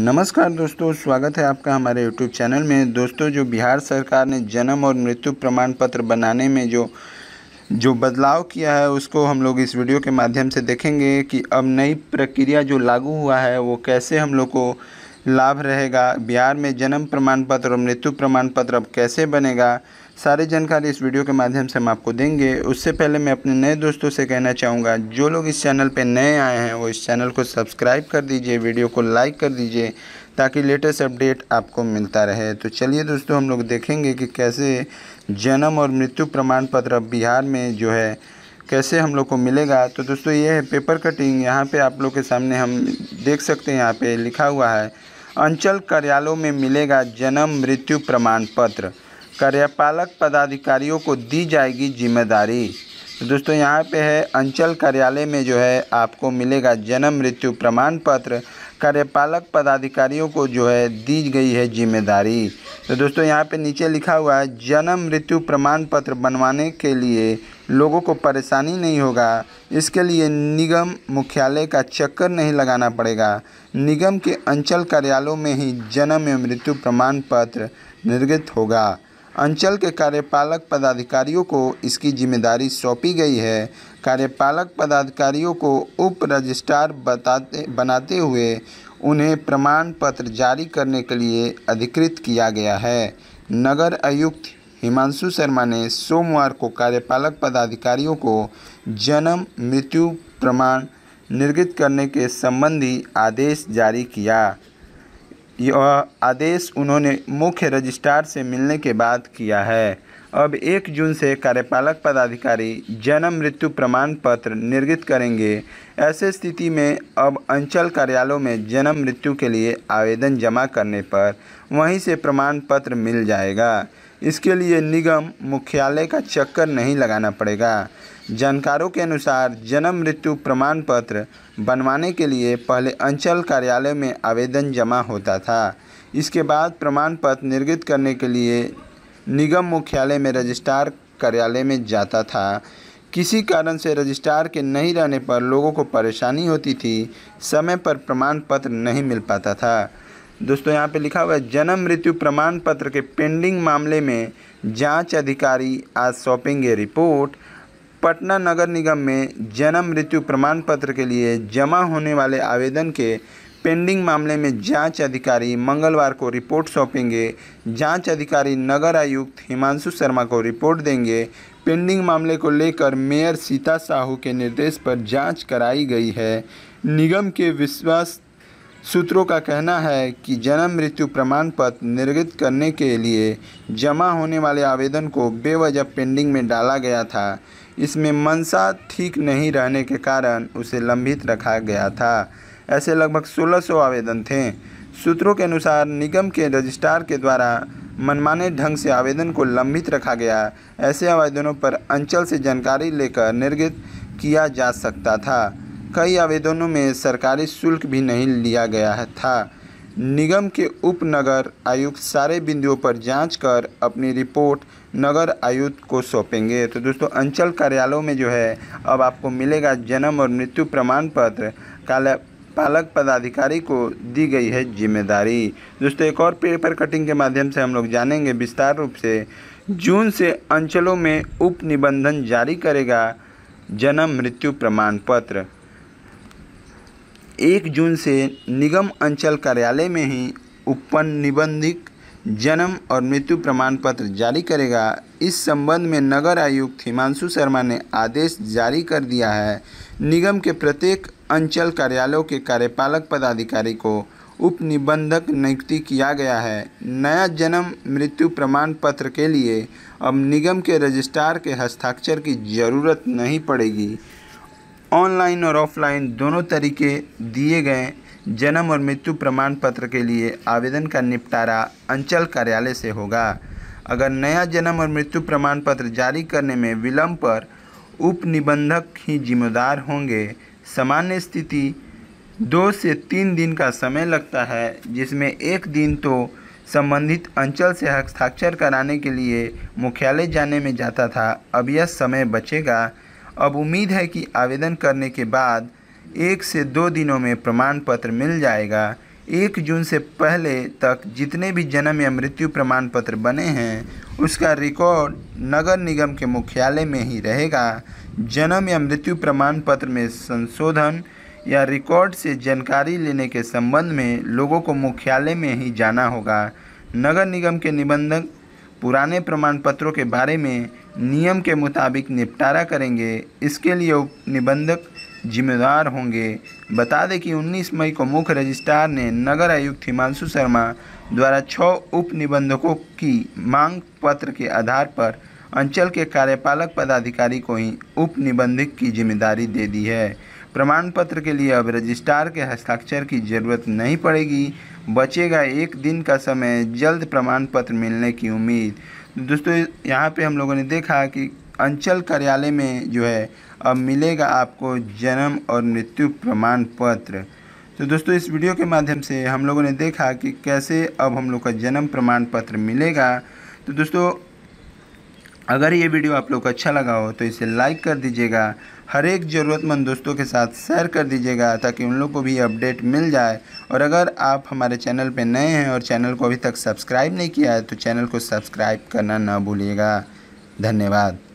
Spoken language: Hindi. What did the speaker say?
नमस्कार दोस्तों स्वागत है आपका हमारे यूट्यूब चैनल में दोस्तों जो बिहार सरकार ने जन्म और मृत्यु प्रमाण पत्र बनाने में जो जो बदलाव किया है उसको हम लोग इस वीडियो के माध्यम से देखेंगे कि अब नई प्रक्रिया जो लागू हुआ है वो कैसे हम लोग को लाभ रहेगा बिहार में जन्म प्रमाण पत्र और मृत्यु प्रमाण पत्र अब कैसे बनेगा सारी जानकारी इस वीडियो के माध्यम से हम आपको देंगे उससे पहले मैं अपने नए दोस्तों से कहना चाहूँगा जो लोग इस चैनल पर नए आए हैं वो इस चैनल को सब्सक्राइब कर दीजिए वीडियो को लाइक कर दीजिए ताकि लेटेस्ट अपडेट आपको मिलता रहे तो चलिए दोस्तों हम लोग देखेंगे कि कैसे जन्म और मृत्यु प्रमाण पत्र अब बिहार में जो है कैसे हम लोग को मिलेगा तो दोस्तों ये है पेपर कटिंग यहाँ पे आप लोग के सामने हम देख सकते हैं यहाँ पे लिखा हुआ है अंचल कार्यालयों में मिलेगा जन्म मृत्यु प्रमाण पत्र कार्यपालक पदाधिकारियों को दी जाएगी जिम्मेदारी तो दोस्तों यहाँ पे है अंचल कार्यालय में जो है आपको मिलेगा जन्म मृत्यु प्रमाण पत्र कार्यपालक पदाधिकारियों को जो है दी गई है जिम्मेदारी तो दोस्तों यहाँ पे नीचे लिखा हुआ है जन्म मृत्यु प्रमाण पत्र बनवाने के लिए लोगों को परेशानी नहीं होगा इसके लिए निगम मुख्यालय का चक्कर नहीं लगाना पड़ेगा निगम के अंचल कार्यालयों में ही जन्म एवं मृत्यु प्रमाण पत्र निर्गत होगा अंचल के कार्यपालक पदाधिकारियों को इसकी जिम्मेदारी सौंपी गई है कार्यपालक पदाधिकारियों को उप रजिस्ट्रार बताते बनाते हुए उन्हें प्रमाण पत्र जारी करने के लिए अधिकृत किया गया है नगर आयुक्त हिमांशु शर्मा ने सोमवार को कार्यपालक पदाधिकारियों को जन्म मृत्यु प्रमाण निर्गत करने के संबंधी आदेश जारी किया यह आदेश उन्होंने मुख्य रजिस्ट्रार से मिलने के बाद किया है अब एक जून से कार्यपालक पदाधिकारी जन्म मृत्यु प्रमाण पत्र निर्गत करेंगे ऐसे स्थिति में अब अंचल कार्यालयों में जन्म मृत्यु के लिए आवेदन जमा करने पर वहीं से प्रमाण पत्र मिल जाएगा इसके लिए निगम मुख्यालय का चक्कर नहीं लगाना पड़ेगा जानकारों के अनुसार जन्म मृत्यु प्रमाण पत्र बनवाने के लिए पहले अंचल कार्यालय में आवेदन जमा होता था इसके बाद प्रमाण पत्र निर्गत करने के लिए निगम मुख्यालय में रजिस्ट्रार कार्यालय में जाता था किसी कारण से रजिस्ट्रार के नहीं रहने पर लोगों को परेशानी होती थी समय पर प्रमाण पत्र नहीं मिल पाता था दोस्तों यहाँ पे लिखा हुआ है जन्म मृत्यु प्रमाण पत्र के पेंडिंग मामले में जांच अधिकारी आज सौंपेंगे रिपोर्ट पटना नगर निगम में जन्म मृत्यु प्रमाण पत्र के लिए जमा होने वाले आवेदन के पेंडिंग मामले में जांच अधिकारी मंगलवार को रिपोर्ट सौंपेंगे जांच अधिकारी नगर आयुक्त हिमांशु शर्मा को रिपोर्ट देंगे पेंडिंग मामले को लेकर मेयर सीता साहू के निर्देश पर जांच कराई गई है निगम के विश्वास सूत्रों का कहना है कि जन्म मृत्यु प्रमाण पत्र निर्गत करने के लिए जमा होने वाले आवेदन को बेवजह पेंडिंग में डाला गया था इसमें मनसा ठीक नहीं रहने के कारण उसे लंबित रखा गया था ऐसे लगभग 1600 आवेदन थे सूत्रों के अनुसार निगम के रजिस्ट्रार के द्वारा मनमाने ढंग से आवेदन को लंबित रखा गया ऐसे आवेदनों पर अंचल से जानकारी लेकर निर्गत किया जा सकता था कई आवेदनों में सरकारी शुल्क भी नहीं लिया गया था निगम के उप नगर आयुक्त सारे बिंदुओं पर जांच कर अपनी रिपोर्ट नगर आयुक्त को सौंपेंगे तो दोस्तों अंचल कार्यालयों में जो है अब आपको मिलेगा जन्म और मृत्यु प्रमाण पत्र काला पालक पदाधिकारी को दी गई है जिम्मेदारी दोस्तों एक और पेपर कटिंग के माध्यम से हम लोग जानेंगे विस्तार रूप से जून से अंचलों में उप निबंधन जारी करेगा जन्म मृत्यु प्रमाण पत्र एक जून से निगम अंचल कार्यालय में ही उपन निबंधिक जन्म और मृत्यु प्रमाण पत्र जारी करेगा इस संबंध में नगर आयुक्त हिमांशु शर्मा ने आदेश जारी कर दिया है निगम के प्रत्येक अंचल कार्यालयों के कार्यपालक पदाधिकारी को उप निबंधक नियुक्ति किया गया है नया जन्म मृत्यु प्रमाण पत्र के लिए अब निगम के रजिस्ट्रार के हस्ताक्षर की जरूरत नहीं पड़ेगी ऑनलाइन और ऑफलाइन दोनों तरीके दिए गए जन्म और मृत्यु प्रमाण पत्र के लिए आवेदन का निपटारा अंचल कार्यालय से होगा अगर नया जन्म और मृत्यु प्रमाण पत्र जारी करने में विलंब पर उप निबंधक ही जिम्मेदार होंगे सामान्य स्थिति दो से तीन दिन का समय लगता है जिसमें एक दिन तो संबंधित अंचल से हस्ताक्षर कराने के लिए मुख्यालय जाने में जाता था अब यह समय बचेगा अब उम्मीद है कि आवेदन करने के बाद एक से दो दिनों में प्रमाण पत्र मिल जाएगा एक जून से पहले तक जितने भी जन्म या मृत्यु प्रमाण पत्र बने हैं उसका रिकॉर्ड नगर निगम के मुख्यालय में ही रहेगा जन्म या मृत्यु प्रमाण पत्र में संशोधन या रिकॉर्ड से जानकारी लेने के संबंध में लोगों को मुख्यालय में ही जाना होगा नगर निगम के निबंधक पुराने प्रमाण पत्रों के बारे में नियम के मुताबिक निपटारा करेंगे इसके लिए उप निबंधक जिम्मेदार होंगे बता दें कि 19 मई को मुख्य रजिस्ट्रार ने नगर आयुक्त हिमांशु शर्मा द्वारा छः उप निबंधकों की मांग पत्र के आधार पर अंचल के कार्यपालक पदाधिकारी को ही उप निबंधक की जिम्मेदारी दे दी है प्रमाण पत्र के लिए अब रजिस्ट्रार के हस्ताक्षर की जरूरत नहीं पड़ेगी बचेगा एक दिन का समय जल्द प्रमाण पत्र मिलने की उम्मीद दोस्तों यहाँ पे हम लोगों ने देखा कि अंचल कार्यालय में जो है अब मिलेगा आपको जन्म और मृत्यु प्रमाण पत्र तो दोस्तों इस वीडियो के माध्यम से हम लोगों ने देखा कि कैसे अब हम लोग का जन्म प्रमाण पत्र मिलेगा तो दोस्तों अगर ये वीडियो आप लोग को अच्छा लगा हो तो इसे लाइक कर दीजिएगा हर एक ज़रूरतमंद दोस्तों के साथ शेयर कर दीजिएगा ताकि उन लोग को भी अपडेट मिल जाए और अगर आप हमारे चैनल पर नए हैं और चैनल को अभी तक सब्सक्राइब नहीं किया है तो चैनल को सब्सक्राइब करना ना भूलिएगा धन्यवाद